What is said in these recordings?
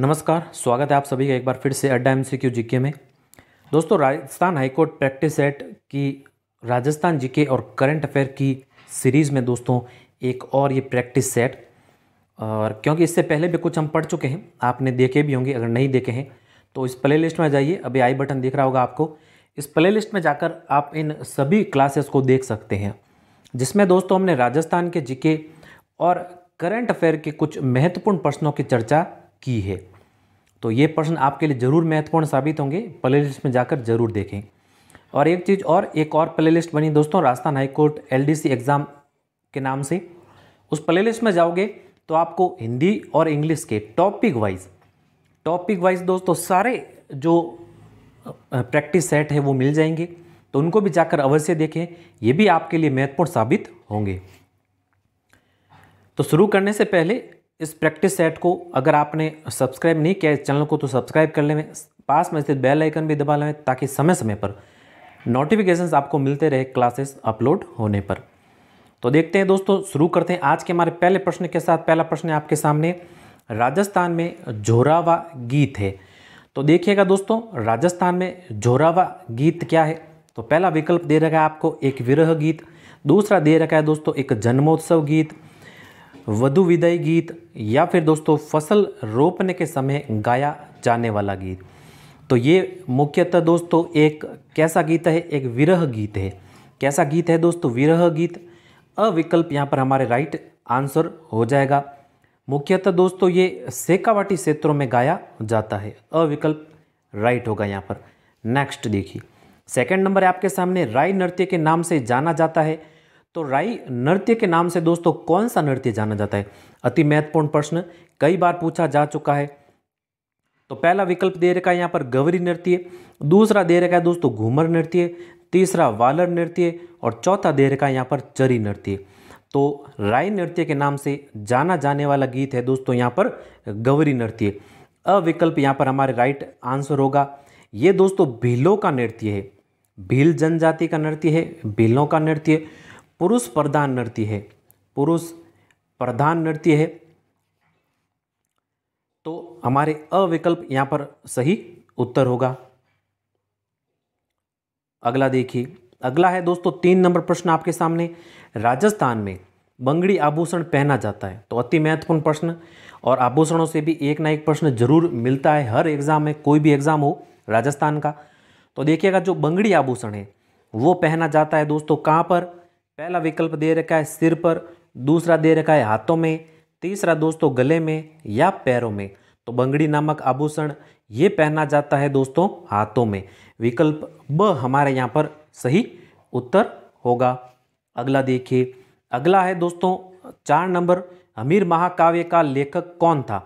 नमस्कार स्वागत है आप सभी का एक बार फिर से अड्डा एम सी क्यू जी में दोस्तों राजस्थान हाईकोर्ट प्रैक्टिस एट की राजस्थान जीके और करंट अफेयर की सीरीज़ में दोस्तों एक और ये प्रैक्टिस सेट और क्योंकि इससे पहले भी कुछ हम पढ़ चुके हैं आपने देखे भी होंगे अगर नहीं देखे हैं तो इस प्ले लिस्ट में जाइए अभी आई बटन दिख रहा होगा आपको इस प्ले लिस्ट में जाकर आप इन सभी क्लासेस को देख सकते हैं जिसमें दोस्तों हमने राजस्थान के जीके और करंट अफेयर के कुछ महत्वपूर्ण प्रश्नों की चर्चा की है तो ये प्रश्न आपके लिए ज़रूर महत्वपूर्ण साबित होंगे प्ले लिस्ट में जाकर जरूर देखें और एक चीज़ और एक और प्ले लिस्ट बनी दोस्तों राजस्थान हाईकोर्ट एल एग्ज़ाम के नाम से उस प्ले लिस्ट में जाओगे तो आपको हिंदी और इंग्लिश के टॉपिक वाइज टॉपिक वाइज दोस्तों सारे जो प्रैक्टिस सेट है वो मिल जाएंगे तो उनको भी जाकर अवश्य देखें ये भी आपके लिए महत्वपूर्ण साबित होंगे तो शुरू करने से पहले इस प्रैक्टिस सेट को अगर आपने सब्सक्राइब नहीं किया इस चैनल को तो सब्सक्राइब कर लें पास में स्थित बेल आइकन भी दबा लें ताकि समय समय पर नोटिफिकेशंस आपको मिलते रहे क्लासेस अपलोड होने पर तो देखते हैं दोस्तों शुरू करते हैं आज के हमारे पहले प्रश्न के साथ पहला प्रश्न है आपके सामने राजस्थान में झोरावा गीत है तो देखिएगा दोस्तों राजस्थान में झोरावा गीत क्या है तो पहला विकल्प दे रखा है आपको एक विरह गीत दूसरा दे रखा है दोस्तों एक जन्मोत्सव गीत वधु विदाई गीत या फिर दोस्तों फसल रोपने के समय गाया जाने वाला गीत तो ये मुख्यतः दोस्तों एक कैसा गीत है एक विरह गीत है कैसा गीत है दोस्तों विरह गीत अविकल्प यहाँ पर हमारे राइट आंसर हो जाएगा मुख्यतः दोस्तों ये सेकावाटी क्षेत्रों में गाया जाता है अविकल्प राइट होगा यहाँ पर नेक्स्ट देखिए सेकंड नंबर आपके सामने राय नृत्य के नाम से जाना जाता है तो राई नृत्य के नाम से दोस्तों कौन सा नृत्य जाना जाता है अति महत्वपूर्ण प्रश्न कई बार पूछा जा चुका है तो पहला विकल्प दे रखा है यहाँ पर गवरी नृत्य दूसरा दे रखा है दोस्तों घूमर नृत्य तीसरा वालर नृत्य और चौथा दे रखा है यहाँ पर चरी नृत्य तो राय नृत्य के नाम से जाना जाने वाला गीत है दोस्तों यहाँ पर गवरी नृत्य अविकल्प यहाँ पर हमारे राइट आंसर होगा ये दोस्तों भीलों का नृत्य है भील जनजाति का नृत्य है भीलों का नृत्य पुरुष प्रधान नृत्य है पुरुष प्रधान नृत्य है तो हमारे अविकल्प यहां पर सही उत्तर होगा अगला देखिए अगला है दोस्तों तीन नंबर प्रश्न आपके सामने राजस्थान में बंगड़ी आभूषण पहना जाता है तो अति महत्वपूर्ण प्रश्न और आभूषणों से भी एक ना एक प्रश्न जरूर मिलता है हर एग्जाम में कोई भी एग्जाम हो राजस्थान का तो देखिएगा जो बंगड़ी आभूषण है वो पहना जाता है दोस्तों कहाँ पर पहला विकल्प दे रखा है सिर पर दूसरा दे रखा है हाथों में तीसरा दोस्तों गले में या पैरों में तो बंगड़ी नामक आभूषण ये पहना जाता है दोस्तों हाथों में विकल्प ब हमारे यहाँ पर सही उत्तर होगा अगला देखिए अगला है दोस्तों चार नंबर अमीर महाकाव्य का लेखक कौन था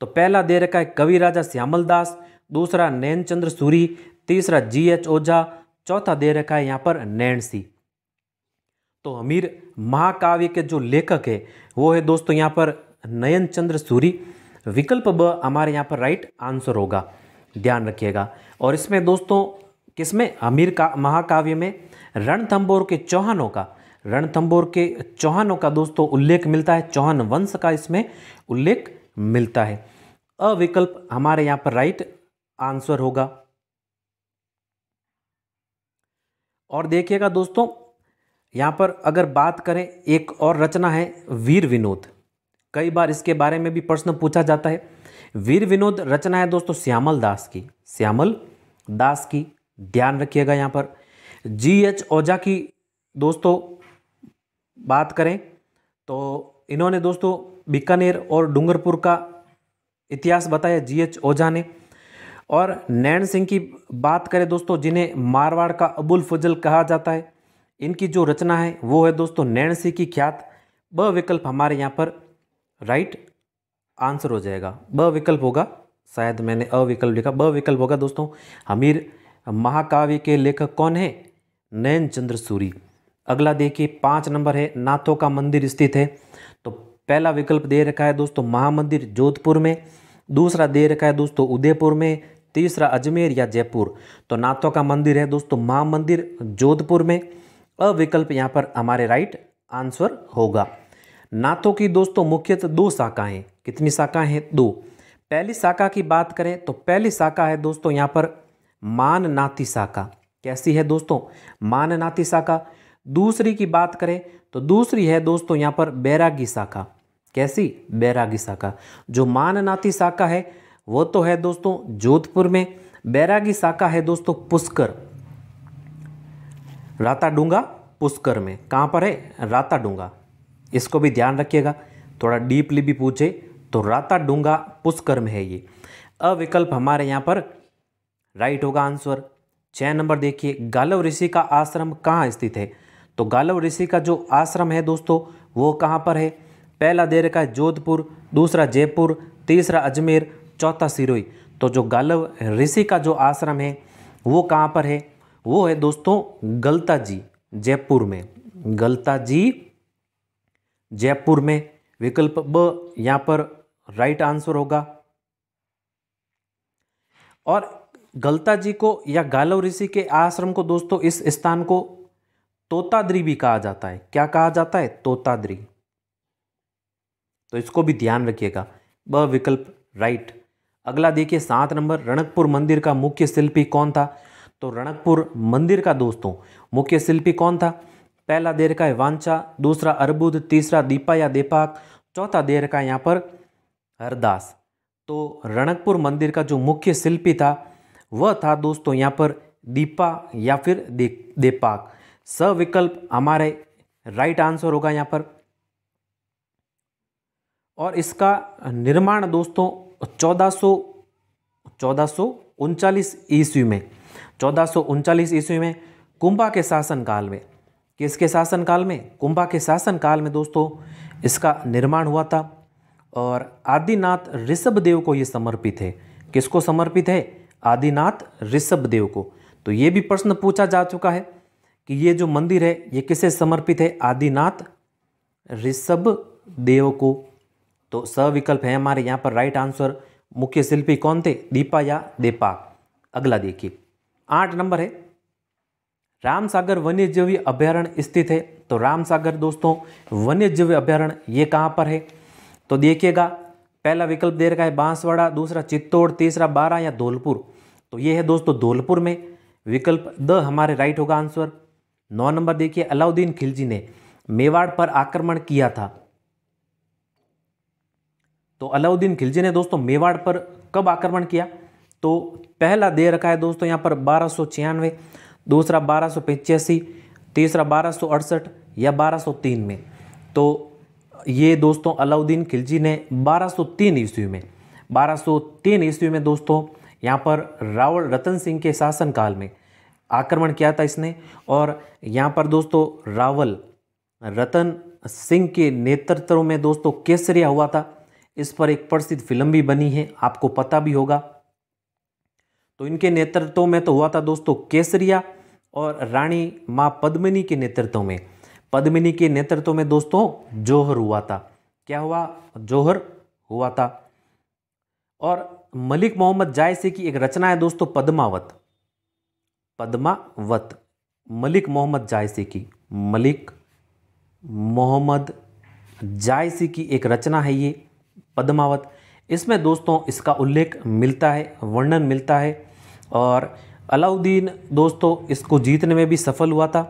तो पहला दे रखा है कवि राजा श्यामल दास दूसरा नैन चंद्र सूरी तीसरा जी एच ओझा चौथा दे रखा है यहाँ पर नैन सिंह तो अमीर महाकाव्य के जो लेखक है वो है दोस्तों यहाँ पर नयन चंद्र सूरी विकल्प ब हमारे यहाँ पर राइट आंसर होगा ध्यान रखिएगा और इसमें दोस्तों किसमें अमीर का महाकाव्य में रणथंबोर के चौहानों का रणथंबोर के चौहानों का दोस्तों उल्लेख मिलता है चौहान वंश का इसमें उल्लेख मिलता है अविकल्प हमारे यहाँ पर राइट आंसर होगा और देखिएगा दोस्तों यहाँ पर अगर बात करें एक और रचना है वीर विनोद कई बार इसके बारे में भी प्रश्न पूछा जाता है वीर विनोद रचना है दोस्तों श्यामल दास की श्यामल दास की ध्यान रखिएगा यहाँ पर जी एच ओझा की दोस्तों बात करें तो इन्होंने दोस्तों बीकानेर और डूंगरपुर का इतिहास बताया जी एच ओझा ने और नैन सिंह की बात करें दोस्तों जिन्हें मारवाड़ का अबुल फजल कहा जाता है इनकी जो रचना है वो है दोस्तों नैणसी की ख्यात ब विकल्प हमारे यहाँ पर राइट आंसर हो जाएगा ब विकल्प होगा शायद मैंने अविकल्प लिखा ब विकल्प होगा दोस्तों हमीर महाकाव्य के लेखक कौन है नयन चंद्र सूरी अगला देखिए पाँच नंबर है नाथों का मंदिर स्थित है तो पहला विकल्प दे रखा है दोस्तों महामंदिर जोधपुर में दूसरा दे रखा है दोस्तों उदयपुर में तीसरा अजमेर या जयपुर तो नाथों का मंदिर है दोस्तों महामंदिर जोधपुर में अविकल्प यहाँ पर हमारे राइट आंसर होगा नाथों की दोस्तों मुख्यतः दो शाखाएं कितनी शाखाएं हैं दो पहली शाखा की बात करें तो पहली शाखा है दोस्तों यहाँ पर नाती शाखा कैसी है दोस्तों नाती शाखा दूसरी की बात करें तो दूसरी है दोस्तों यहाँ पर बैरागी शाखा कैसी बैरागी शाखा जो माननाती शाखा है वो तो है दोस्तों जोधपुर में बैरागी शाखा है दोस्तों पुष्कर राताडूंगा पुष्कर में कहाँ पर है राताडूंगा इसको भी ध्यान रखिएगा थोड़ा डीपली भी पूछे तो राताडूंगा पुष्कर में है ये अविकल्प हमारे यहाँ पर राइट होगा आंसर छः नंबर देखिए गालव ऋषि का आश्रम कहाँ स्थित है तो गालव ऋषि का जो आश्रम है दोस्तों वो कहाँ पर है पहला दे रखा है जोधपुर दूसरा जयपुर तीसरा अजमेर चौथा सिरोई तो जो गालव ऋषि का जो आश्रम है वो कहाँ पर है वो है दोस्तों गलता जी जयपुर में गलता जी जयपुर में विकल्प ब यहाँ पर राइट आंसर होगा और गलता जी को या गालव ऋषि के आश्रम को दोस्तों इस स्थान को तोताद्री भी कहा जाता है क्या कहा जाता है तोताद्री तो इसको भी ध्यान रखिएगा ब विकल्प राइट अगला देखिए सात नंबर रणकपुर मंदिर का मुख्य शिल्पी कौन था तो रणकपुर मंदिर का दोस्तों मुख्य शिल्पी कौन था पहला देर का है वांचा दूसरा अर्बुद तीसरा दीपा या देपाक चौथा देर का यहाँ पर हरदास तो रणकपुर मंदिर का जो मुख्य शिल्पी था वह था दोस्तों यहाँ पर दीपा या फिर देपाक सविकल्प हमारे राइट आंसर होगा यहाँ पर और इसका निर्माण दोस्तों चौदह सौ चौदह सौ उनचालीस ईस्वी में चौदह ईस्वी में कुंभा के शासनकाल में किसके शासनकाल में कुंभा के शासनकाल में दोस्तों इसका निर्माण हुआ था और आदिनाथ ऋषभदेव को ये समर्पित है किसको समर्पित है आदिनाथ ऋषभदेव को तो ये भी प्रश्न पूछा जा चुका है कि ये जो मंदिर है ये किसे समर्पित है आदिनाथ ऋषभ देव को तो सविकल्प है हमारे यहाँ पर राइट आंसर मुख्य शिल्पी कौन थे दीपा या देपा अगला देखिए आठ नंबर है राम सागर वन्य जीवी अभ्यारण्य स्थित है तो राम सागर दोस्तों वन्य जीवी अभ्यारण्य ये कहाँ पर है तो देखिएगा पहला विकल्प दे रखा है बांसवाड़ा दूसरा चित्तौड़ तीसरा बारह या धौलपुर तो ये है दोस्तों धौलपुर में विकल्प द हमारे राइट होगा आंसर नौ नंबर देखिए अलाउद्दीन खिलजी ने मेवाड़ पर आक्रमण किया था तो अलाउद्दीन खिलजी ने दोस्तों मेवाड़ पर कब आक्रमण किया तो पहला दे रखा है दोस्तों यहाँ पर बारह सौ छियानवे दूसरा बारह सौ पचासी तीसरा बारह सौ अड़सठ या बारह सौ तीन में तो ये दोस्तों अलाउद्दीन खिलजी ने बारह सौ तीन ईस्वी में बारह सौ तीन ईस्वी में दोस्तों यहाँ पर रावण रतन सिंह के शासनकाल में आक्रमण किया था इसने और यहाँ पर दोस्तों रावल रतन सिंह के नेतृत्व में दोस्तों केसरिया हुआ था इस पर एक प्रसिद्ध फिल्म भी बनी है आपको पता भी होगा तो इनके नेतृत्व में तो हुआ था दोस्तों केसरिया और रानी माँ पद्मिनी के नेतृत्व में पद्मिनी के नेतृत्व में दोस्तों जौहर हुआ था क्या हुआ जौहर हुआ था और मलिक मोहम्मद जायसी की एक रचना है दोस्तों पद्मावत पद्मावत मलिक मोहम्मद जायसी की मलिक मोहम्मद जायसी की एक रचना है ये पद्मावत इसमें दोस्तों इसका उल्लेख मिलता है वर्णन मिलता है और अलाउद्दीन दोस्तों इसको जीतने में भी सफल हुआ था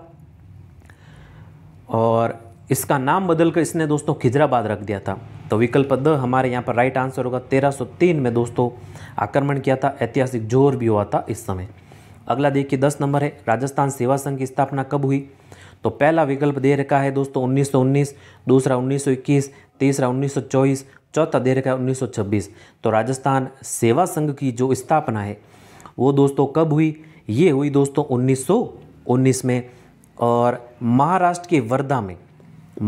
और इसका नाम बदलकर इसने दोस्तों खिजराबाद रख दिया था तो विकल्प द हमारे यहाँ पर राइट आंसर होगा 1303 में दोस्तों आक्रमण किया था ऐतिहासिक जोर भी हुआ था इस समय अगला देखिए दस नंबर है राजस्थान सेवा संघ की स्थापना कब हुई तो पहला विकल्प दे रखा है दोस्तों 1919, दूसरा 1921, तीसरा 1924, चौथा दे रखा है 1926 तो राजस्थान सेवा संघ की जो स्थापना है वो दोस्तों कब हुई ये हुई दोस्तों 1919 में और महाराष्ट्र के वर्धा में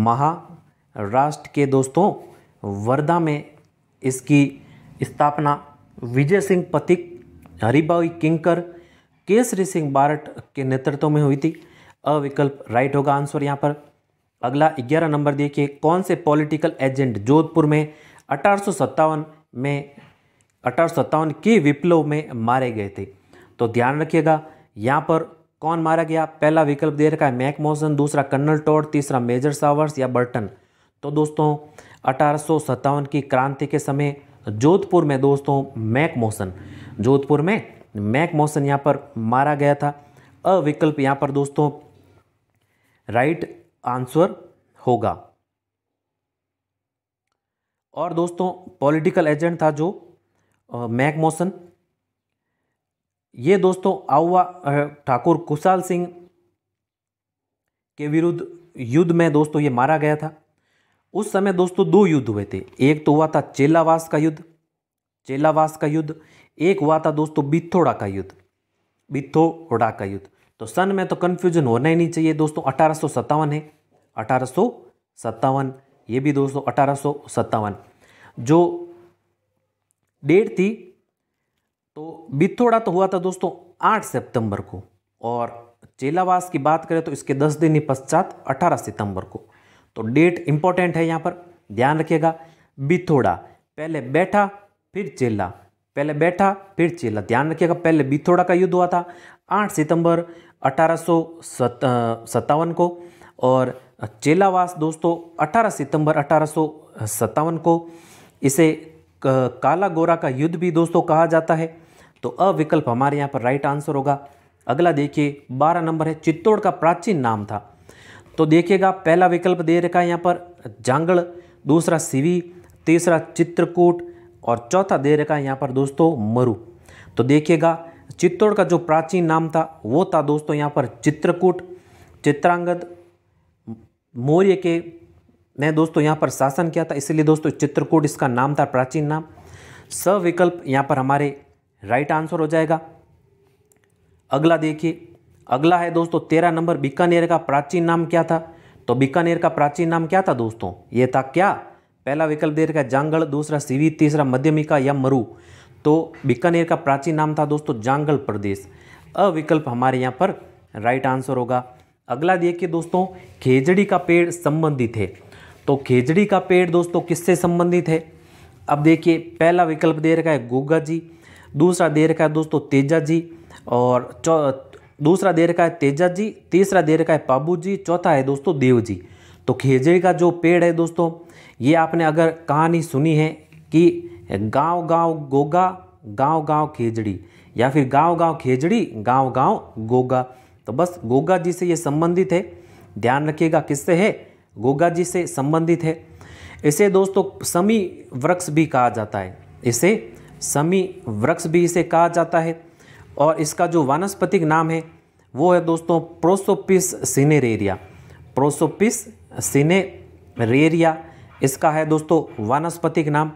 महाराष्ट्र के दोस्तों वर्धा में इसकी स्थापना विजय सिंह पथिक हरिभाई किंकर केसरी सिंह बारट के नेतृत्व में हुई थी अविकल्प राइट होगा आंसर यहाँ पर अगला ग्यारह नंबर देखिए कौन से पॉलिटिकल एजेंट जोधपुर में अठारह में अठारह के विप्लव में मारे गए थे तो ध्यान रखिएगा यहाँ पर कौन मारा गया पहला विकल्प दे रखा है मैकमोसन दूसरा कर्नल टोड तीसरा मेजर सावर्स या बर्टन तो दोस्तों अठारह की क्रांति के समय जोधपुर में दोस्तों मैकमोसन जोधपुर में मैकमोसन यहाँ पर मारा गया था अविकल्प यहाँ पर दोस्तों राइट आंसर होगा और दोस्तों पॉलिटिकल एजेंट था जो मैक मोशन ये दोस्तों आउवा ठाकुर कुशाल सिंह के विरुद्ध युद्ध में दोस्तों ये मारा गया था उस समय दोस्तों दो युद्ध हुए थे एक तो हुआ था चेलावास का युद्ध चेलावास का युद्ध एक हुआ था दोस्तों बिथोड़ा का युद्ध बिथोड़ा का युद्ध तो सन में तो कन्फ्यूजन होना ही नहीं चाहिए दोस्तों अठारह है अठारह ये भी दोस्तों अठारह जो डेट थी तो बिथोड़ा तो हुआ था दोस्तों आठ सितंबर को और चेलावास की बात करें तो इसके दस दिन ही पश्चात अठारह सितंबर को तो डेट इंपॉर्टेंट है यहाँ पर ध्यान रखिएगा बिथोड़ा पहले बैठा फिर चेला पहले बैठा फिर चेला ध्यान रखिएगा पहले बिथोड़ा का युद्ध हुआ था आठ सितंबर अठारह सत्तावन को और चेलावास दोस्तों अठारह सितंबर अठारह सत्तावन को इसे काला गोरा का युद्ध भी दोस्तों कहा जाता है तो अविकल्प हमारे यहाँ पर राइट आंसर होगा अगला देखिए बारह नंबर है चित्तौड़ का प्राचीन नाम था तो देखिएगा पहला विकल्प दे रखा है यहाँ पर जांगड़ दूसरा सिवी तीसरा चित्रकूट और चौथा दे रखा है यहाँ पर दोस्तों मरु तो देखिएगा चित्तौड़ का जो प्राचीन नाम था वो था दोस्तों यहाँ पर चित्रकूट चित्रांगद मौर्य के ने दोस्तों यहाँ पर शासन किया था इसलिए दोस्तों चित्रकूट इसका नाम था प्राचीन नाम स विकल्प यहाँ पर हमारे राइट आंसर हो जाएगा अगला देखिए अगला है दोस्तों तेरह नंबर बीकानेर का प्राचीन नाम क्या था तो बीकानेर का प्राचीन नाम क्या था दोस्तों ये था क्या पहला विकल्प दे रखा जांगल दूसरा सीवी तीसरा मध्यमिका या मरु तो बीकानेर का प्राचीन नाम था दोस्तों जांगल प्रदेश अविकल्प हमारे यहाँ पर राइट आंसर होगा अगला देखिए दोस्तों खेजड़ी का पेड़ संबंधित है तो खेजड़ी का पेड़ दोस्तों किससे संबंधित है अब देखिए पहला विकल्प दे रखा है गोगा जी दूसरा दे रखा है दोस्तों तेजा जी और चौ दूसरा दे रखा है तेजा जी तीसरा दे रखा है पाबू जी चौथा है दोस्तों देव जी तो खेजड़ी का जो पेड़ है दोस्तों ये आपने अगर कहानी सुनी है कि गांव गांव गोगा गांव गांव खेजड़ी या फिर गांव गांव खेजड़ी गांव गांव गोगा तो बस गोगा जी से ये संबंधित है ध्यान रखिएगा किससे है गोगा जी से संबंधित है इसे दोस्तों समी वृक्ष भी कहा जाता है इसे समी वृक्ष भी इसे कहा जाता है और इसका जो वानस्पतिक नाम है वो है दोस्तों प्रोसोपिस सिनेरेरिया प्रोसोपिस सिनेरेरिया इसका है दोस्तों वानस्पतिक नाम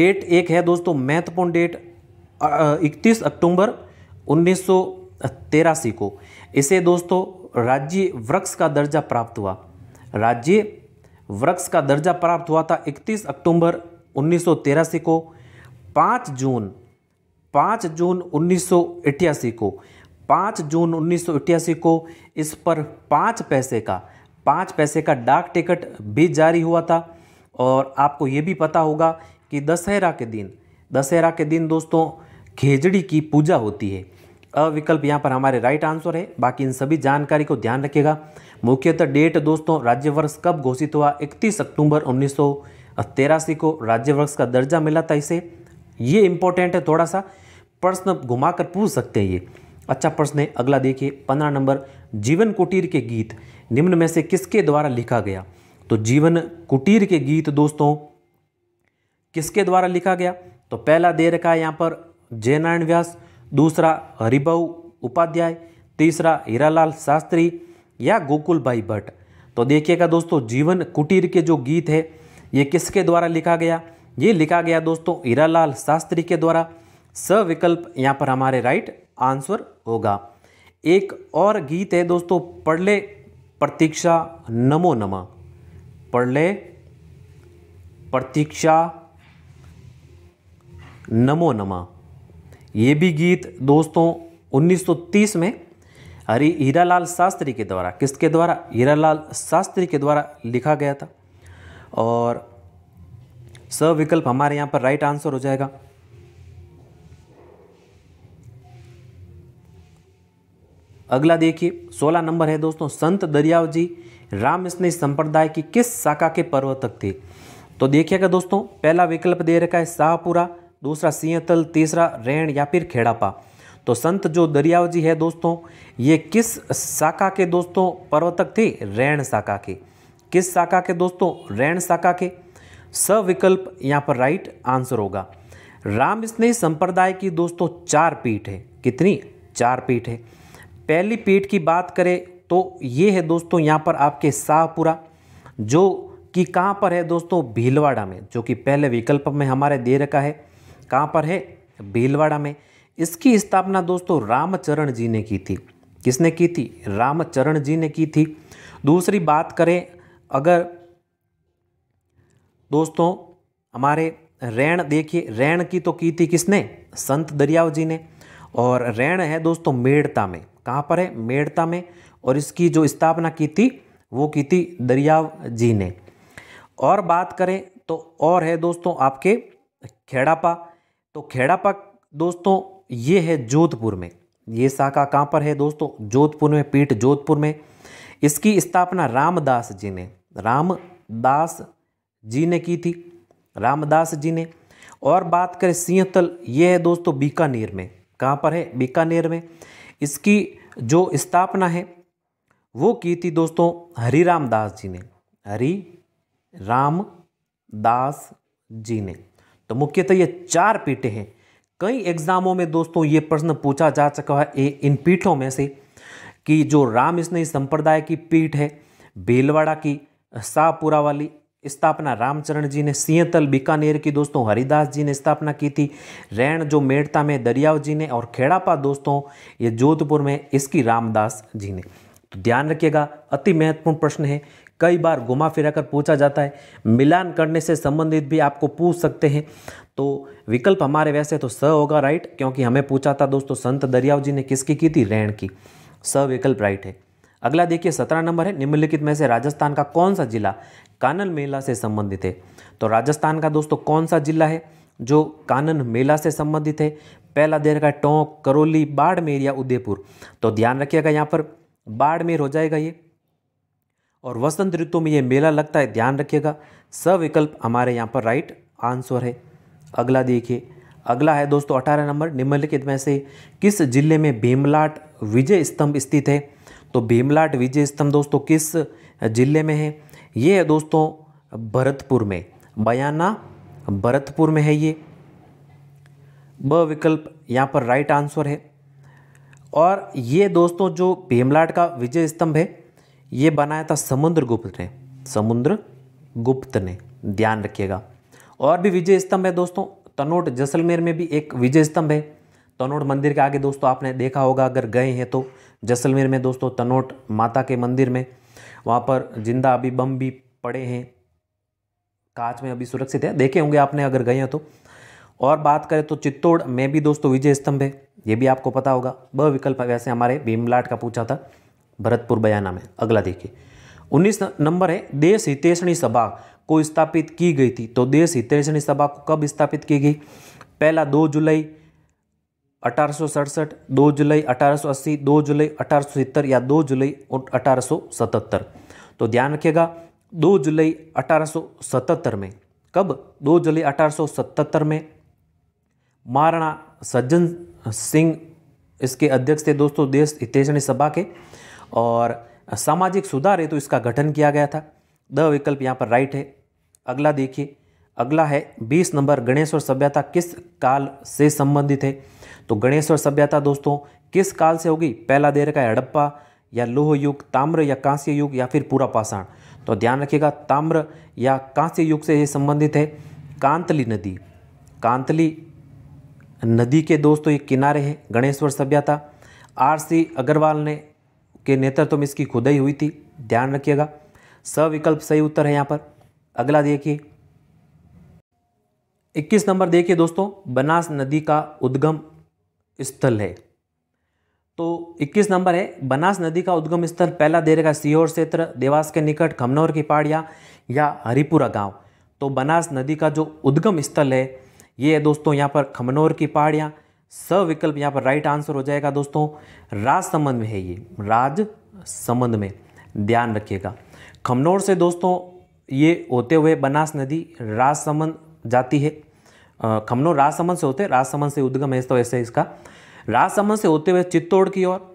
डेट एक है दोस्तों महत्वपूर्ण डेट 31 अक्टूबर उन्नीस को इसे दोस्तों राज्य वृक्ष का दर्जा प्राप्त हुआ राज्य वृक्ष का दर्जा प्राप्त हुआ था 31 अक्टूबर उन्नीस को 5 जून 5 जून उन्नीस को 5 जून उन्नीस को इस पर पाँच पैसे का पाँच पैसे का डाक टिकट भी जारी हुआ था और आपको ये भी पता होगा कि दशहरा के दिन दशहरा के दिन दोस्तों खेजड़ी की पूजा होती है अविकल्प यहाँ पर हमारे राइट आंसर है बाकी इन सभी जानकारी को ध्यान रखिएगा मुख्यतः डेट दोस्तों राज्य वर्ष कब घोषित हुआ 31 अक्टूबर उन्नीस को राज्य वर्ष का दर्जा मिला था इसे ये इंपॉर्टेंट है थोड़ा सा प्रश्न घुमाकर पूछ सकते हैं ये अच्छा प्रश्न है अगला देखिए पंद्रह नंबर जीवन कुटीर के गीत निम्न में से किसके द्वारा लिखा गया तो जीवन कुटीर के गीत दोस्तों किसके द्वारा लिखा गया तो पहला दे रखा है यहाँ पर जयनारायण व्यास दूसरा हरिभा उपाध्याय तीसरा हीरालाल शास्त्री या गोकुल बाई भट्ट तो देखिएगा दोस्तों जीवन कुटीर के जो गीत है ये किसके द्वारा लिखा गया ये लिखा गया दोस्तों हीरालाल शास्त्री के द्वारा सविकल्प यहाँ पर हमारे राइट आंसर होगा एक और गीत है दोस्तों पढ़ ले प्रतीक्षा नमो नमा पढ़ ले प्रतीक्षा नमो नमा ये भी गीत दोस्तों 1930 में हरी हीरालाल शास्त्री के द्वारा किसके द्वारा हीरालाल शास्त्री के द्वारा लिखा गया था और स विकल्प हमारे यहाँ पर राइट आंसर हो जाएगा अगला देखिए सोलह नंबर है दोस्तों संत दरियाव जी राम स्नेह संप्रदाय की किस शाखा के प्रवर्तक थे तो देखिएगा दोस्तों पहला विकल्प दे रखा है शाहपुरा दूसरा सिंहतल तीसरा रैण या फिर खेड़ापा तो संत जो दरियाव जी है दोस्तों ये किस शाखा के दोस्तों पर्वतक थे रैण शाखा के किस शाखा के दोस्तों रैण शाखा के स विकल्प यहाँ पर राइट आंसर होगा राम स्नेह संप्रदाय की दोस्तों चार पीठ है कितनी चार पीठ है पहली पीठ की बात करें तो ये है दोस्तों यहाँ पर आपके शाहपुरा जो कि कहाँ पर है दोस्तों भीलवाड़ा में जो कि पहले विकल्प में हमारे दे रखा है कहाँ पर है भीलवाड़ा में इसकी स्थापना दोस्तों रामचरण जी ने की थी किसने की थी रामचरण जी ने की थी दूसरी बात करें अगर दोस्तों हमारे रैण देखिए रैण की तो की थी किसने संत दरियाव जी ने और रैण है दोस्तों मेड़ता में कहाँ पर है मेड़ता में और इसकी जो स्थापना की थी वो की थी दरियाव जी ने और बात करें तो और है दोस्तों आपके खेड़ापा तो खेड़ापा दोस्तों ये है जोधपुर में ये शाखा कहाँ पर है दोस्तों जोधपुर में पीठ जोधपुर में इसकी स्थापना रामदास जी ने रामदास जी ने की थी रामदास जी ने और बात करें सिंहतल ये है दोस्तों बीकानेर में कहाँ पर है बीकानेर में इसकी जो स्थापना है वो की थी दोस्तों हरी रामदास जी ने हरी राम दास जी ने तो मुख्यतः ये चार पीठें हैं कई एग्जामों में दोस्तों ये प्रश्न पूछा जा चुका है इन पीठों में से कि जो राम स्नेही संप्रदाय की पीठ है भीलवाड़ा की शाहपुरा वाली स्थापना रामचरण जी ने सिंहतल बीकानेर की दोस्तों हरिदास जी ने स्थापना की थी रैन जो मेड़ता में दरियाव जी ने और खेड़ापा दोस्तों ये जोधपुर में इसकी रामदास जी ने तो ध्यान रखिएगा अति महत्वपूर्ण प्रश्न है कई बार घुमा फिरा कर पूछा जाता है मिलान करने से संबंधित भी आपको पूछ सकते हैं तो विकल्प हमारे वैसे तो स होगा राइट क्योंकि हमें पूछा था दोस्तों संत दरियाव जी ने किसकी की थी रैण की स विकल्प राइट है अगला देखिए सत्रह नंबर है निम्नलिखित में से राजस्थान का कौन सा जिला कानन मेला से संबंधित है तो राजस्थान का दोस्तों कौन सा जिला है जो कानन मेला से संबंधित है पहला देर का टोंक करौली बाड़मेर या उदयपुर तो ध्यान रखिएगा यहाँ पर बाड़मेर हो जाएगा ये और वसंत ऋतु में ये मेला लगता है ध्यान रखिएगा सविकल्प हमारे यहाँ पर राइट आंसर है अगला देखिए अगला है दोस्तों अठारह नंबर निम्नलिखित में से किस जिले में भीमलाट विजय स्तंभ स्थित है तो भीमलाट विजय स्तंभ दोस्तों किस जिले में है ये है दोस्तों भरतपुर में बयाना भरतपुर में है ये ब विकल्प यहाँ पर राइट आंसर है और ये दोस्तों जो भीमलाट का विजय स्तंभ है ये बनाया था समुद्र गुप्त ने समुद्र गुप्त ने ध्यान रखिएगा और भी विजय स्तंभ है दोस्तों तनोट जैसलमेर में भी एक विजय स्तंभ है तनोट मंदिर के आगे दोस्तों आपने देखा होगा अगर गए हैं तो जैसलमेर में दोस्तों तनोट माता के मंदिर में वहाँ पर जिंदा अभी बम भी पड़े हैं कांच में अभी सुरक्षित है देखे होंगे आपने अगर गए हैं तो और बात करें तो चित्तौड़ में भी दोस्तों विजय स्तंभ है ये भी आपको पता होगा ब विकल्प वैसे हमारे भीमलाट का पूछा था भरतपुर बयाना में अगला देखिए उन्नीस नंबर है देश हितेशणी सभा को स्थापित की गई थी तो देश हितेशणी सभा को कब स्थापित की गई पहला दो जुलाई अठारह दो जुलाई अस्सी दो जुलाई अठारह या दो जुलाई अठारह तो ध्यान रखिएगा दो जुलाई सतहत्तर में कब दो जुलाई सतहत्तर में महाराणा सज्जन सिंह इसके अध्यक्ष थे दोस्तों देश हितेशणी सभा के और सामाजिक सुधार है तो इसका गठन किया गया था द विकल्प यहाँ पर राइट है अगला देखिए अगला है 20 नंबर गणेश्वर सभ्यता किस काल से संबंधित है तो गणेश्वर सभ्यता दोस्तों किस काल से होगी पहला दे रखा है हड़प्पा या लोह युग ताम्र या कांस्य युग या फिर पूरा पाषाण तो ध्यान रखिएगा ताम्र या कांस्य युग से ये संबंधित है कांतली नदी कांतली नदी के दोस्तों ये किनारे हैं गणेश्वर सभ्यता आर सी अग्रवाल ने के नेतृत्व में इसकी खुदाई हुई थी ध्यान रखिएगा सविकल्प सही उत्तर है यहाँ पर अगला देखिए 21 नंबर देखिए दोस्तों बनास नदी का उद्गम स्थल है तो 21 नंबर है बनास नदी का उद्गम स्थल पहला दे रहेगा सीहोर क्षेत्र देवास के निकट खमनौर की पहाड़िया या हरिपुरा गांव तो बनास नदी का जो उद्गम स्थल है ये है दोस्तों यहाँ पर खमनौर की पहाड़ियाँ स विकल्प यहाँ पर राइट आंसर हो जाएगा दोस्तों राज संबंध में है ये राज संबंध में ध्यान रखिएगा खमनौर से दोस्तों ये होते हुए बनास नदी राजसमंद जाती है खमनौर संबंध से होते राजसमंद से उद्गम है तो ऐसे इसका राजसमंद से होते हुए चित्तौड़ की ओर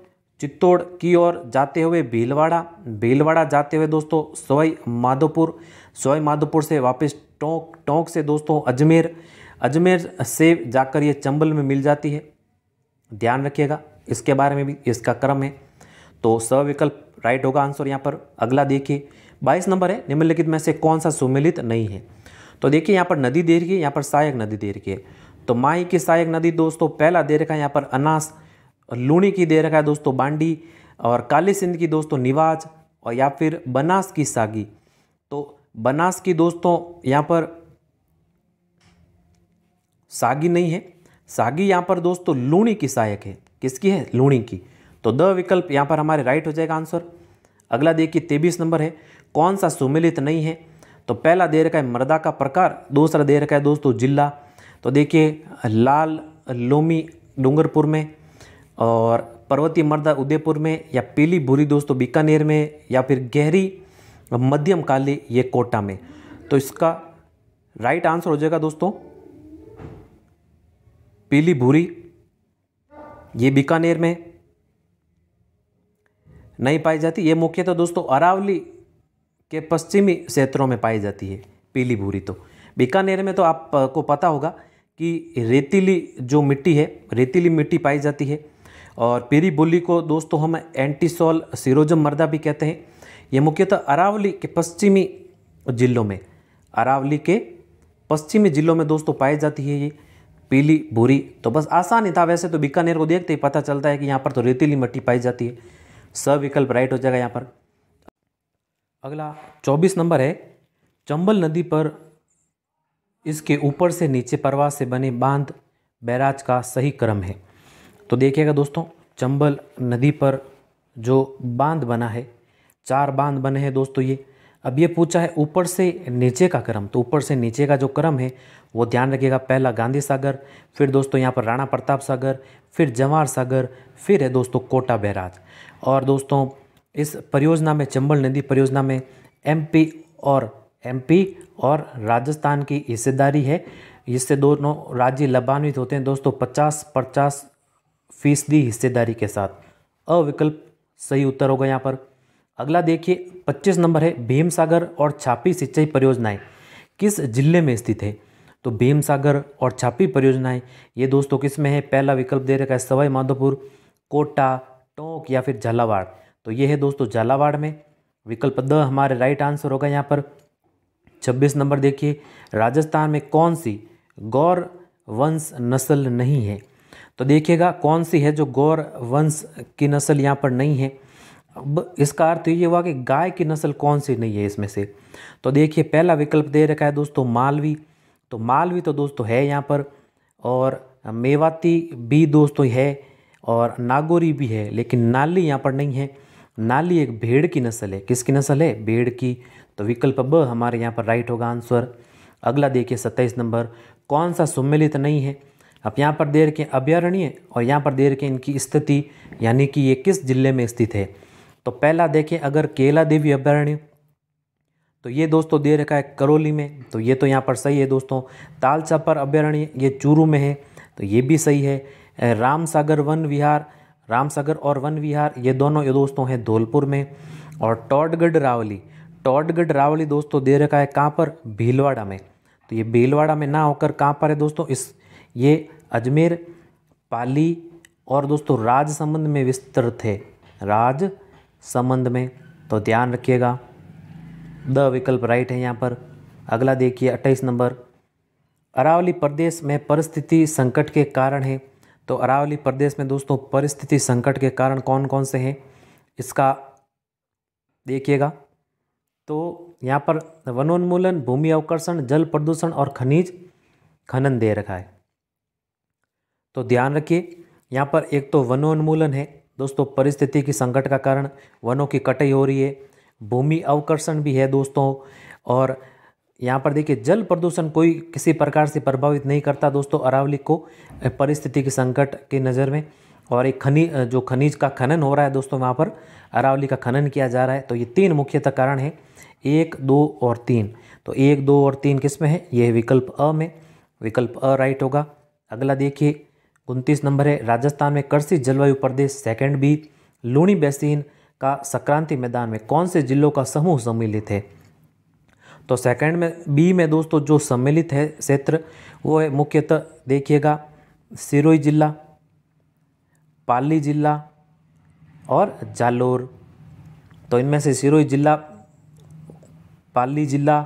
चित्तौड़ की ओर जाते हुए भीलवाड़ा भीलवाड़ा जाते हुए दोस्तों सवाई माधोपुर सवाई माधोपुर से वापस टोंक टोंक से दोस्तों अजमेर अजमेर से जाकर ये चंबल में मिल जाती है ध्यान रखिएगा इसके बारे में भी इसका क्रम है तो सविकल्प राइट होगा आंसर यहाँ पर अगला देखिए बाईस नंबर है निम्नलिखित में से कौन सा सुमिलित नहीं है तो देखिए यहाँ पर नदी दे की है यहाँ पर सहायक नदी दे रही है तो माई की सहायक नदी दोस्तों पहला दे रखा है यहाँ पर अनास लूणी की दे रखा है दोस्तों बांडी और काली सिंध की दोस्तों निवाज और या फिर बनास की सागी तो बनास की दोस्तों यहाँ पर सागी नहीं है सागी यहाँ पर दोस्तों लूणी की सहायक है किसकी है लूणी की तो द विकल्प यहाँ पर हमारे राइट हो जाएगा आंसर अगला देखिए तेबीस नंबर है कौन सा सुमिलित नहीं है तो पहला दे रखा है मृदा का प्रकार दूसरा दे रखा है दोस्तों जिला तो देखिए लाल लोमी डूंगरपुर में और पर्वतीय मर्दा उदयपुर में या पीली भूरी दोस्तों बीकानेर में या फिर गहरी मध्यम काली ये कोटा में तो इसका राइट आंसर हो जाएगा दोस्तों पीली भूरी ये बीकानेर में नहीं पाई जाती ये मुख्य तो दोस्तों अरावली के पश्चिमी क्षेत्रों में पाई जाती है पीली भूरी तो बीकानेर में तो आपको पता होगा कि रेतीली जो मिट्टी है रेतीली मिट्टी पाई जाती है और पीरी बोली को दोस्तों हम एंटीसोल सिरोजम मर्दा भी कहते हैं ये मुख्यतः अरावली के पश्चिमी जिलों में अरावली के पश्चिमी जिलों में दोस्तों पाई जाती है ये पीली भूरी तो बस आसान ही था वैसे तो बीकानेर को देखते ही पता चलता है कि यहाँ पर तो रेतीली मिट्टी पाई जाती है सविकल्प राइट हो जाएगा यहाँ पर अगला चौबीस नंबर है चंबल नदी पर इसके ऊपर से नीचे परवाह से बने बांध बैराज का सही क्रम है तो देखिएगा दोस्तों चंबल नदी पर जो बांध बना है चार बांध बने हैं दोस्तों ये अब ये पूछा है ऊपर से नीचे का क्रम तो ऊपर से नीचे का जो क्रम है वो ध्यान रखिएगा पहला गांधी सागर फिर दोस्तों यहाँ पर राणा प्रताप सागर फिर जवाहर सागर फिर है दोस्तों कोटा बैराज और दोस्तों इस परियोजना में चंबल नदी परियोजना में एमपी और एमपी और राजस्थान की हिस्सेदारी है इससे दोनों राज्य लाभान्वित होते हैं दोस्तों पचास पचास फीसदी हिस्सेदारी के साथ अविकल्प सही उत्तर होगा यहाँ पर अगला देखिए 25 नंबर है भीमसागर और छापी सिंचाई परियोजनाएं किस जिले में स्थित है तो भीमसागर और छापी परियोजनाएं ये दोस्तों किस में है पहला विकल्प दे रखा है सवाई माधोपुर कोटा टोंक या फिर झालावाड़ तो ये है दोस्तों झालावाड़ में विकल्प द हमारे राइट आंसर होगा यहाँ पर छब्बीस नंबर देखिए राजस्थान में कौन सी गौर वंश नस्ल नहीं है तो देखिएगा कौन सी है जो गौर वंश की नस्ल यहाँ पर नहीं है अब इसका अर्थ तो ये हुआ कि गाय की नस्ल कौन सी नहीं है इसमें से तो देखिए पहला विकल्प दे रखा है दोस्तों मालवी तो मालवी तो दोस्तों है यहाँ पर और मेवाती भी दोस्तों है और नागोरी भी है लेकिन नाली यहाँ पर नहीं है नाली एक भेड़ की नस्ल है किसकी नस्ल है भेड़ की तो विकल्प ब हमारे यहाँ पर राइट होगा आंसर अगला देखिए सत्ताईस नंबर कौन सा सुमिलित नहीं है अब यहाँ पर दे रखें अभ्यारण्य और यहाँ पर दे रखें इनकी स्थिति यानी कि ये किस जिले में स्थित है तो पहला देखें अगर केला देवी अभ्यारण्य तो ये दोस्तों दे रखा है करौली में तो ये तो यहाँ पर सही है दोस्तों ताल चापर अभ्यारण्य ये चूरू में है तो ये भी सही है राम सागर वन विहार राम सागर और वन विहार ये दोनों ये दोस्तों हैं धौलपुर में और टॉडगढ़ रावली टॉडगढ़ रावली दोस्तों दे रखा है कहाँ पर भीलवाड़ा में तो ये भीलवाड़ा में ना होकर कहाँ पर है दोस्तों इस ये अजमेर पाली और दोस्तों राजसमंद में विस्तृत है राज संबंध में तो ध्यान रखिएगा द विकल्प राइट है यहाँ पर अगला देखिए अट्ठाईस नंबर अरावली प्रदेश में परिस्थिति संकट के कारण है तो अरावली प्रदेश में दोस्तों परिस्थिति संकट के कारण कौन कौन से हैं इसका देखिएगा तो यहाँ पर वनोन्मूलन भूमि अवकर्षण जल प्रदूषण और खनिज खनन दे रखा है तो ध्यान रखिए यहाँ पर एक तो वनोन्मूलन है दोस्तों परिस्थिति की संकट का कारण वनों की कटाई हो रही है भूमि अवकर्षण भी है दोस्तों और यहाँ पर देखिए जल प्रदूषण कोई किसी प्रकार से प्रभावित नहीं करता दोस्तों अरावली को परिस्थिति के संकट की नज़र में और एक खनि जो खनिज का खनन हो रहा है दोस्तों वहाँ पर अरावली का खनन किया जा रहा है तो ये तीन मुख्यतः कारण है एक दो और तीन तो एक दो और तीन किस में है ये विकल्प अ में विकल्प अ राइट होगा अगला देखिए उनतीस नंबर है राजस्थान में कृषि जलवायु प्रदेश सेकंड बी लूणी बेसिन का संक्रांति मैदान में कौन से जिलों का समूह सम्मिलित है तो सेकंड में बी में दोस्तों जो सम्मिलित है क्षेत्र वो है मुख्यतः देखिएगा सिरोई जिला पाली जिला और जालोर तो इनमें से सिरोई जिला पाली जिला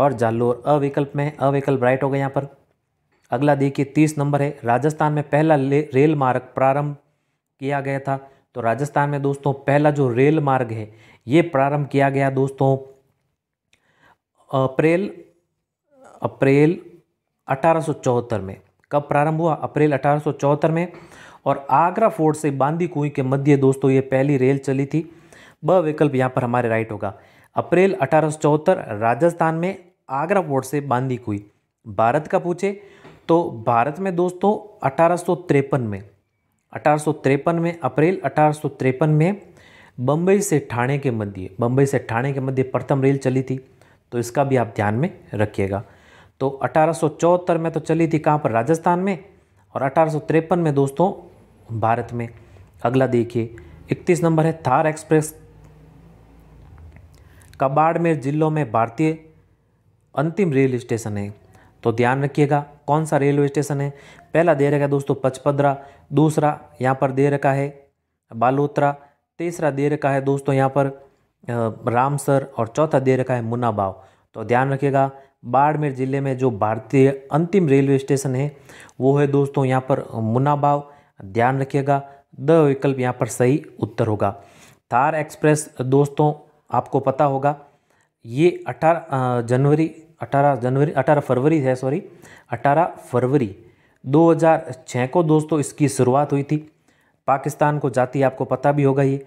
और जालोर अविकल्प में अविकल्प राइट हो गया यहाँ पर अगला देखिए तीस नंबर है राजस्थान में पहला रेल मार्ग प्रारंभ किया गया था तो राजस्थान में दोस्तों पहला जो रेल मार्ग है ये प्रारंभ किया गया दोस्तों अप्रैल अप्रैल अठारह में कब प्रारंभ हुआ अप्रैल अठारह में और आगरा फोर्ट से बांदी कुई के मध्य दोस्तों ये पहली रेल चली थी ब विकल्प यहाँ पर हमारे राइट होगा अप्रैल अठारह राजस्थान में आगरा फोर्ट से बांदी कुई भारत का पूछे तो भारत में दोस्तों अठारह में अठारह में अप्रैल अठारह में बम्बई से ठाणे के मध्य बम्बई से ठाणे के मध्य प्रथम रेल चली थी तो इसका भी आप ध्यान में रखिएगा तो अठारह में तो चली थी कहाँ पर राजस्थान में और अठारह में दोस्तों भारत में अगला देखिए 31 नंबर है थार एक्सप्रेस कबाड़मेर जिलों में भारतीय अंतिम रेल स्टेशन है तो ध्यान रखिएगा कौन सा रेलवे स्टेशन है पहला दे रखा है दोस्तों पचपदरा दूसरा यहाँ पर दे रखा है बालोत्रा तीसरा दे रखा है दोस्तों यहाँ पर रामसर और चौथा दे रखा है मुनाबाव तो ध्यान रखिएगा बाड़मेर ज़िले में जो भारतीय अंतिम रेलवे स्टेशन है वो है दोस्तों यहाँ पर मुनाबाव ध्यान रखिएगा द विकल्प यहाँ पर सही उत्तर होगा थार एक्सप्रेस दोस्तों आपको पता होगा ये अठारह जनवरी 18 जनवरी 18 फरवरी है सॉरी 18 फरवरी 2006 को दोस्तों इसकी शुरुआत हुई थी पाकिस्तान को जाती आपको पता भी होगा ये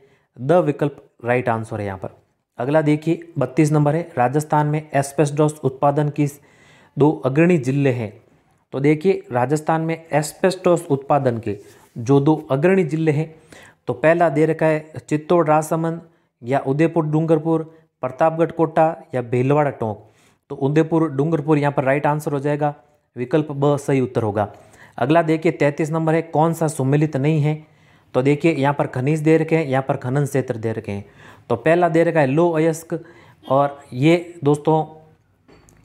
द विकल्प राइट आंसर है यहाँ पर अगला देखिए बत्तीस नंबर है राजस्थान में एस्पेस्टोस उत्पादन की दो अग्रणी जिले हैं तो देखिए राजस्थान में एस्पेस्टोस उत्पादन के जो दो अग्रणी जिले हैं तो पहला दे रखा है चित्तौड़ राजसमंद या उदयपुर डूंगरपुर प्रतापगढ़ कोटा या भीलवाड़ा टोंक तो उदयपुर डूंगरपुर यहाँ पर राइट आंसर हो जाएगा विकल्प ब सही उत्तर होगा अगला देखिए तैंतीस नंबर है कौन सा सुमिलित नहीं है तो देखिए यहाँ पर खनिज दे रखे हैं यहाँ पर खनन क्षेत्र दे रखे हैं तो पहला दे रखा है लो अयस्क और ये दोस्तों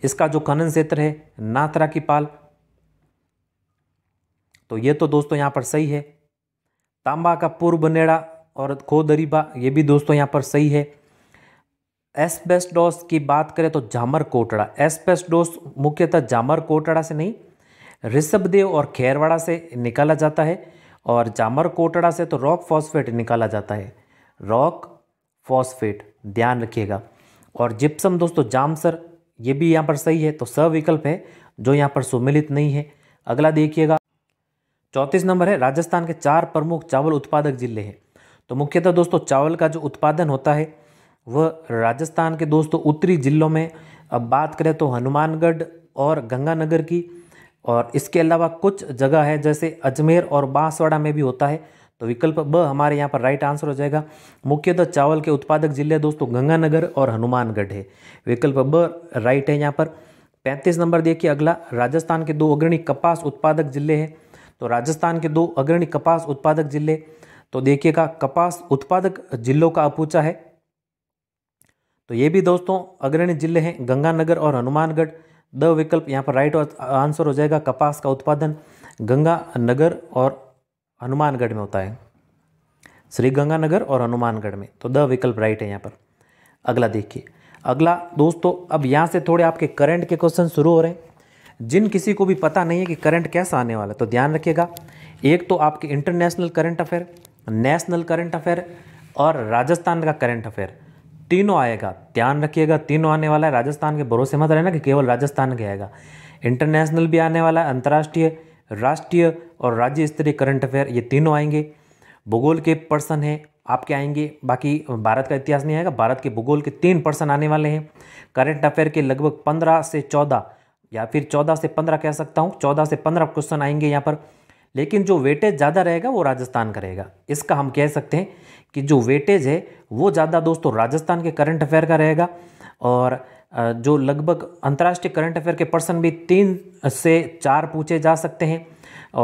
इसका जो खनन क्षेत्र है नाथरा की पाल तो ये तो दोस्तों यहाँ पर सही है तांबा का पूर्व बनेड़ा और खो दरीबा ये भी दोस्तों यहाँ पर सही है एस्बेस्टोस की बात करें तो जामर कोटड़ा एस्बेस्टोस मुख्यतः जामर कोटड़ा से नहीं ऋषभदेव और खैरवाड़ा से निकाला जाता है और जामर कोटड़ा से तो रॉक फॉस्फेट निकाला जाता है रॉक फॉस्फेट ध्यान रखिएगा और जिप्सम दोस्तों जामसर ये भी यहाँ पर सही है तो स विकल्प है जो यहाँ पर सुमिलित नहीं है अगला देखिएगा चौंतीस नंबर है राजस्थान के चार प्रमुख चावल उत्पादक जिले हैं तो मुख्यतः दोस्तों चावल का जो उत्पादन होता है वह राजस्थान के दोस्तों उत्तरी जिलों में अब बात करें तो हनुमानगढ़ और गंगानगर की और इसके अलावा कुछ जगह है जैसे अजमेर और बांसवाड़ा में भी होता है तो विकल्प ब हमारे यहाँ पर राइट आंसर हो जाएगा मुख्यतः चावल के उत्पादक जिले दोस्तों गंगानगर और हनुमानगढ़ है विकल्प ब राइट है यहाँ पर पैंतीस नंबर देखिए अगला राजस्थान के दो अग्रणी कपास उत्पादक जिले हैं तो राजस्थान के दो अग्रणी कपास उत्पादक जिले तो देखिएगा कपास उत्पादक जिलों का अपूचा है तो ये भी दोस्तों अग्रणी जिले हैं गंगानगर और हनुमानगढ़ द विकल्प यहाँ पर राइट आंसर हो जाएगा कपास का उत्पादन गंगानगर और हनुमानगढ़ में होता है श्री गंगानगर और हनुमानगढ़ में तो द विकल्प राइट है यहाँ पर अगला देखिए अगला दोस्तों अब यहाँ से थोड़े आपके करंट के क्वेश्चन शुरू हो रहे हैं जिन किसी को भी पता नहीं है कि करंट कैसा आने वाला है तो ध्यान रखिएगा एक तो आपके international current affair national current affair और राजस्थान का करंट अफेयर तीनों आएगा ध्यान रखिएगा तीनों आने वाला है राजस्थान के भरोसे मत रहना कि केवल राजस्थान के आएगा इंटरनेशनल भी आने वाला है अंतर्राष्ट्रीय राष्ट्रीय और राज्य स्तरीय करंट अफेयर ये तीनों आएंगे भूगोल के पर्सन हैं आपके आएंगे बाकी भारत का इतिहास नहीं आएगा भारत के भूगोल के तीन पर्सन आने वाले हैं करंट अफेयर के लगभग पंद्रह से चौदह या फिर चौदह से पंद्रह कह सकता हूँ चौदह से पंद्रह क्वेश्चन आएंगे यहाँ पर लेकिन जो वेटेज ज़्यादा रहेगा वो राजस्थान का रहेगा इसका हम कह सकते हैं कि जो वेटेज है वो ज़्यादा दोस्तों राजस्थान के करंट अफेयर का रहेगा और जो लगभग अंतर्राष्ट्रीय करंट अफेयर के पर्सन भी तीन से चार पूछे जा सकते हैं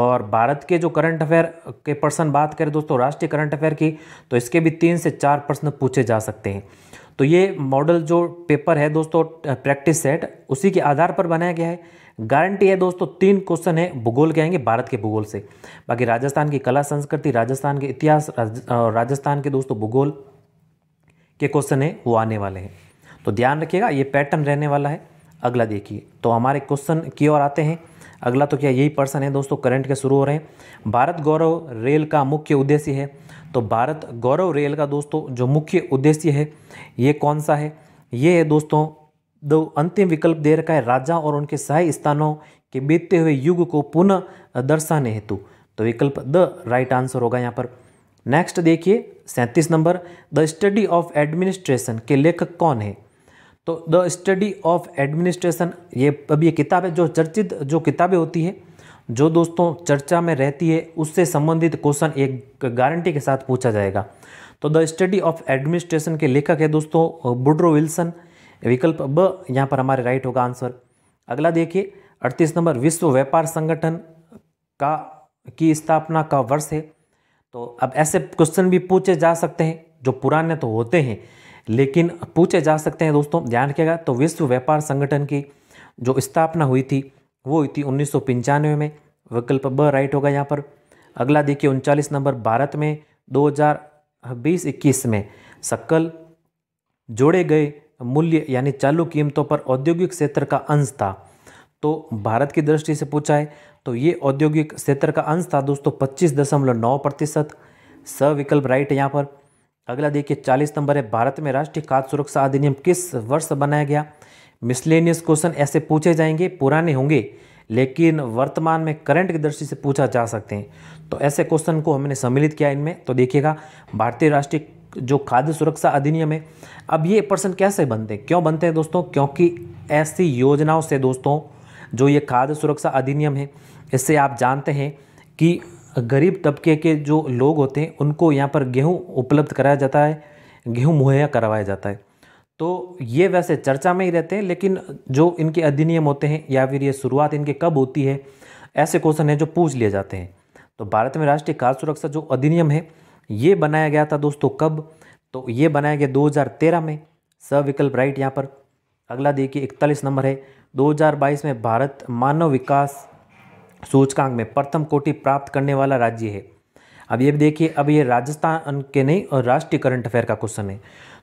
और भारत के जो करंट अफेयर के पर्सन बात करें दोस्तों राष्ट्रीय करंट अफेयर की तो इसके भी तीन से चार प्रश्न पूछे जा सकते हैं तो ये मॉडल जो पेपर है दोस्तों प्रैक्टिस सेट उसी के आधार पर बनाया गया है गारंटी है दोस्तों तीन क्वेश्चन है भूगोल के आएंगे भारत के भूगोल से बाकी राजस्थान की कला संस्कृति राजस्थान के इतिहास राजस्थान के दोस्तों भूगोल के क्वेश्चन है वो आने वाले हैं तो ध्यान रखिएगा ये पैटर्न रहने वाला है अगला देखिए तो हमारे क्वेश्चन की ओर आते हैं अगला तो क्या यही पर्सन है दोस्तों करंट के शुरू हो रहे हैं भारत गौरव रेल का मुख्य उद्देश्य है तो भारत गौरव रेल का दोस्तों जो मुख्य उद्देश्य है ये कौन सा है ये है दोस्तों दो अंतिम विकल्प दे रखा है राजा और उनके सहाय स्थानों के बीतते हुए युग को पुनः दर्शाने हेतु तो विकल्प द राइट आंसर होगा यहाँ पर नेक्स्ट देखिए सैंतीस नंबर द स्टडी ऑफ एडमिनिस्ट्रेशन के लेखक कौन है तो द स्टडी ऑफ एडमिनिस्ट्रेशन ये अब ये किताब है जो चर्चित जो किताबें होती है जो दोस्तों चर्चा में रहती है उससे संबंधित क्वेश्चन एक गारंटी के साथ पूछा जाएगा तो द स्टडी ऑफ एडमिनिस्ट्रेशन के लेखक है दोस्तों बुड्रो विल्सन विकल्प ब यहाँ पर हमारे राइट होगा आंसर अगला देखिए अड़तीस नंबर विश्व व्यापार संगठन का की स्थापना का वर्ष है तो अब ऐसे क्वेश्चन भी पूछे जा सकते हैं जो पुराने तो होते हैं लेकिन पूछे जा सकते हैं दोस्तों ध्यान रखिएगा तो विश्व व्यापार संगठन की जो स्थापना हुई थी वो हुई थी उन्नीस में विकल्प ब राइट होगा यहाँ पर अगला देखिए उनचालीस नंबर भारत में दो हज़ार में सकल जोड़े गए मूल्य यानी चालू कीमतों पर औद्योगिक क्षेत्र का अंश था तो भारत की दृष्टि से पूछा है तो ये औद्योगिक क्षेत्र का अंश था दोस्तों पच्चीस दशमलव नौ प्रतिशत स विकल्प राइट यहाँ पर अगला देखिए चालीस नंबर है भारत में राष्ट्रीय खाद्य सुरक्षा अधिनियम किस वर्ष बनाया गया मिसलेनियस क्वेश्चन ऐसे पूछे जाएंगे पुराने होंगे लेकिन वर्तमान में करंट की दृष्टि से पूछा जा सकते हैं तो ऐसे क्वेश्चन को हमने सम्मिलित किया इनमें तो देखिएगा भारतीय राष्ट्रीय जो खाद्य सुरक्षा अधिनियम है अब ये प्रश्न कैसे बनते हैं क्यों बनते हैं दोस्तों क्योंकि ऐसी योजनाओं से दोस्तों जो ये खाद्य सुरक्षा अधिनियम है इससे आप जानते हैं कि गरीब तबके के जो लोग होते हैं उनको यहाँ पर गेहूँ उपलब्ध कराया जाता है गेहूँ मुहैया करवाया जाता है तो ये वैसे चर्चा में ही रहते हैं लेकिन जो इनके अधिनियम होते हैं या फिर ये शुरुआत इनके कब होती है ऐसे क्वेश्चन हैं जो पूछ लिए जाते हैं तो भारत में राष्ट्रीय खाद्य सुरक्षा जो अधिनियम है ये बनाया गया था दोस्तों कब तो ये बनाया गया 2013 में सविकल्प राइट यहाँ पर अगला देखिए इकतालीस नंबर है 2022 में भारत मानव विकास सूचकांक में प्रथम कोटि प्राप्त करने वाला राज्य है अब ये देखिए अब ये राजस्थान के नहीं और राष्ट्रीय करंट अफेयर का क्वेश्चन है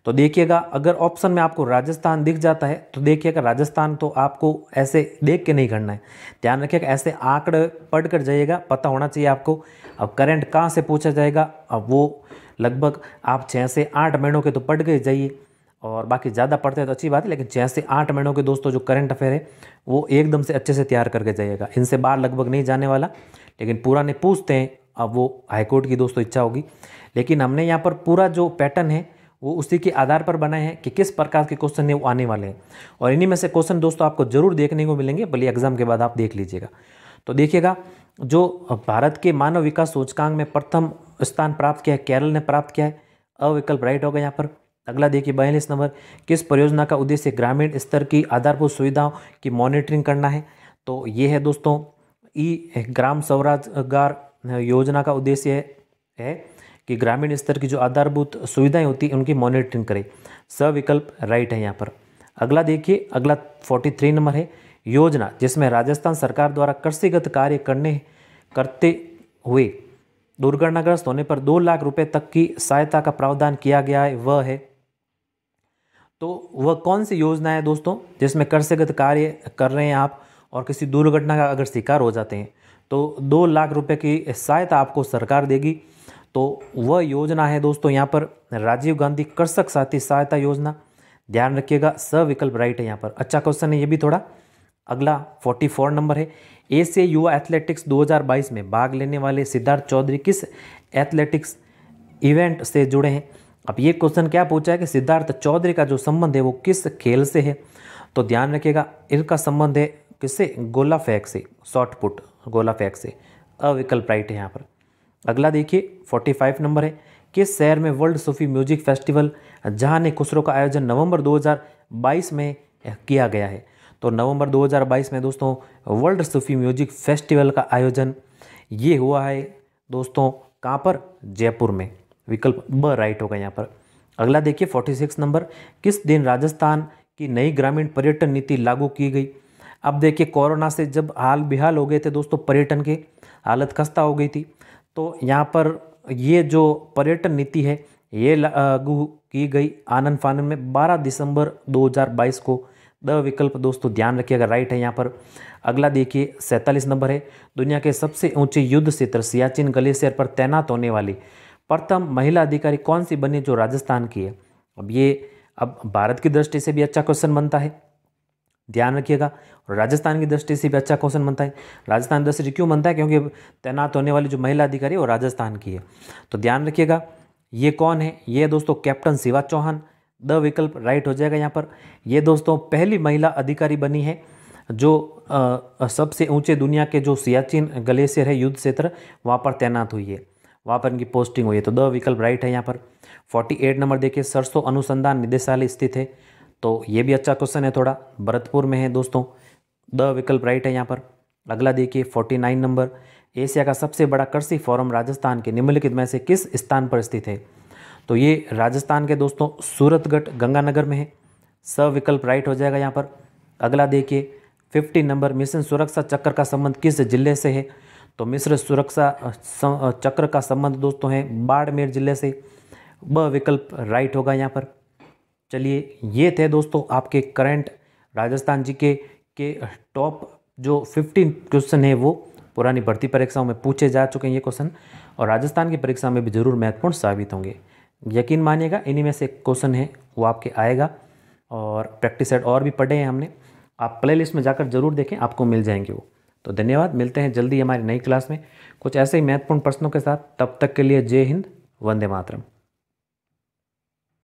तो देखिएगा अगर ऑप्शन में आपको राजस्थान दिख जाता है तो देखिएगा राजस्थान तो आपको ऐसे देख के नहीं करना है ध्यान रखिएगा ऐसे आंकड़े पढ़ कर जाइएगा पता होना चाहिए आपको अब करंट कहाँ से पूछा जाएगा अब वो लगभग आप छः से आठ महीनों के तो पढ़ के जाइए और बाकी ज़्यादा पढ़ते हैं तो अच्छी बात है लेकिन छः से आठ महीनों के दोस्तों जो करंट अफेयर है वो एकदम से अच्छे से तैयार करके जाइएगा इनसे बाहर लगभग नहीं जाने वाला लेकिन पुराने पूछते हैं अब वो हाईकोर्ट की दोस्तों इच्छा होगी लेकिन हमने यहाँ पर पूरा जो पैटर्न है वो उसी के आधार पर बनाए हैं कि किस प्रकार के क्वेश्चन है वो आने वाले हैं और इन्हीं में से क्वेश्चन दोस्तों आपको जरूर देखने को मिलेंगे भले एग्जाम के बाद आप देख लीजिएगा तो देखिएगा जो भारत के मानव विकास सूचकांक में प्रथम स्थान प्राप्त किया है केरल ने प्राप्त किया है अविकल्प राइट होगा यहाँ पर अगला देखिए बयालीस नंबर किस परियोजना का उद्देश्य ग्रामीण स्तर की आधारभूत सुविधाओं की मॉनिटरिंग करना है तो ये है दोस्तों ई ग्राम स्वराजगार योजना का उद्देश्य है कि ग्रामीण स्तर की जो आधारभूत सुविधाएं होती हैं उनकी मॉनिटरिंग करें स विकल्प राइट है यहाँ पर अगला देखिए अगला फोर्टी थ्री नंबर है योजना जिसमें राजस्थान सरकार द्वारा कृषिगत कार्य करने करते हुए दुर्घटनाग्रस्त होने पर दो लाख रुपये तक की सहायता का प्रावधान किया गया है वह है तो वह कौन सी योजना है दोस्तों जिसमें कृषिगत कार्य कर रहे हैं आप और किसी दुर्घटना का अगर शिकार हो जाते हैं तो दो लाख रुपए की सहायता आपको सरकार देगी तो वह योजना है दोस्तों यहाँ पर राजीव गांधी कृषक साथी सहायता योजना ध्यान रखिएगा स विकल्प राइट है यहाँ पर अच्छा क्वेश्चन है ये भी थोड़ा अगला 44 नंबर है एशिया युवा एथलेटिक्स 2022 में भाग लेने वाले सिद्धार्थ चौधरी किस एथलेटिक्स इवेंट से जुड़े हैं अब ये क्वेश्चन क्या पूछा है कि सिद्धार्थ चौधरी का जो संबंध है वो किस खेल से है तो ध्यान रखिएगा इनका संबंध है किससे गोला फेंक से शॉर्ट पुट गोला फेंक से अविकल्प राइट है यहाँ पर अगला देखिए 45 नंबर है किस शहर में वर्ल्ड सूफी म्यूजिक फेस्टिवल जहां ने खुसरो का आयोजन नवंबर 2022 में किया गया है तो नवंबर 2022 में दोस्तों वर्ल्ड सूफी म्यूजिक फेस्टिवल का आयोजन ये हुआ है दोस्तों कहाँ पर जयपुर में विकल्प ब राइट होगा यहाँ पर अगला देखिए 46 नंबर किस दिन राजस्थान की नई ग्रामीण पर्यटन नीति लागू की गई अब देखिए कोरोना से जब हाल बेहाल हो गए थे दोस्तों पर्यटन के हालत खस्ता हो गई थी तो यहाँ पर ये जो पर्यटन नीति है ये लागू की गई आनंद फानन में 12 दिसंबर 2022 को द विकल्प दोस्तों ध्यान रखिएगा राइट है यहाँ पर अगला देखिए सैंतालीस नंबर है दुनिया के सबसे ऊंचे युद्ध क्षेत्र सियाचिन ग्लेशियर पर तैनात होने वाली प्रथम महिला अधिकारी कौन सी बनी जो राजस्थान की है अब ये अब भारत की दृष्टि से भी अच्छा क्वेश्चन बनता है ध्यान रखिएगा और राजस्थान की दृष्टि से भी अच्छा क्वेश्चन बनता है राजस्थान दृष्टि क्यों बनता है क्योंकि तैनात होने वाली जो महिला अधिकारी वो राजस्थान की है तो ध्यान रखिएगा ये कौन है ये दोस्तों कैप्टन शिवा चौहान द विकल्प राइट हो जाएगा यहाँ पर ये दोस्तों पहली महिला अधिकारी बनी है जो आ, सबसे ऊंचे दुनिया के जो सियाचिन ग्लेशियर है युद्ध क्षेत्र वहाँ पर तैनात हुई है वहाँ पर इनकी पोस्टिंग हुई है तो द विकल्प राइट है यहाँ पर 48 नंबर देखिए सरसों अनुसंधान निदेशालय स्थित है तो ये भी अच्छा क्वेश्चन है थोड़ा भरतपुर में है दोस्तों द विकल्प राइट है यहाँ पर अगला देखिए फोर्टी नाइन नंबर एशिया का सबसे बड़ा कृषि फोरम राजस्थान के निम्नलिखित में से किस स्थान पर स्थित है तो ये राजस्थान के दोस्तों सूरतगढ़ गंगानगर में है स विकल्प राइट हो जाएगा यहाँ पर अगला देखिए फिफ्टी नंबर मिशन सुरक्षा चक्र का संबंध किस जिले से है तो मिश्र सुरक्षा चक्र का संबंध दोस्तों है बाड़मेर जिले से ब विकल्प राइट होगा यहाँ पर चलिए ये थे दोस्तों आपके करंट राजस्थान जी के के टॉप जो 15 क्वेश्चन है वो पुरानी भर्ती परीक्षाओं में पूछे जा चुके हैं ये क्वेश्चन और राजस्थान की परीक्षा में भी ज़रूर महत्वपूर्ण साबित होंगे यकीन मानिएगा इन्हीं में से क्वेश्चन है वो आपके आएगा और प्रैक्टिस सेट और भी पढ़े हैं हमने आप लिस्ट में जाकर जरूर देखें आपको मिल जाएंगे वो तो धन्यवाद मिलते हैं जल्दी हमारी नई क्लास में कुछ ऐसे ही महत्वपूर्ण प्रश्नों के साथ तब तक के लिए जय हिंद वंदे मातरम